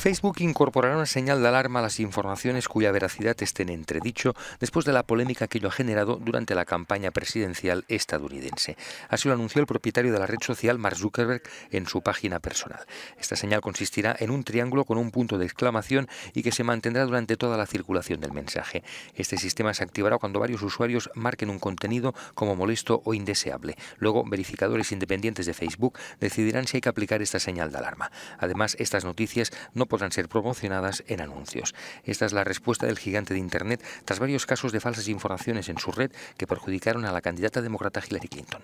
Facebook incorporará una señal de alarma a las informaciones cuya veracidad esté en entredicho después de la polémica que ello ha generado durante la campaña presidencial estadounidense. Así lo anunció el propietario de la red social, Mark Zuckerberg, en su página personal. Esta señal consistirá en un triángulo con un punto de exclamación y que se mantendrá durante toda la circulación del mensaje. Este sistema se activará cuando varios usuarios marquen un contenido como molesto o indeseable. Luego, verificadores independientes de Facebook decidirán si hay que aplicar esta señal de alarma. Además, estas noticias no podrán ser promocionadas en anuncios. Esta es la respuesta del gigante de Internet tras varios casos de falsas informaciones en su red que perjudicaron a la candidata demócrata Hillary Clinton.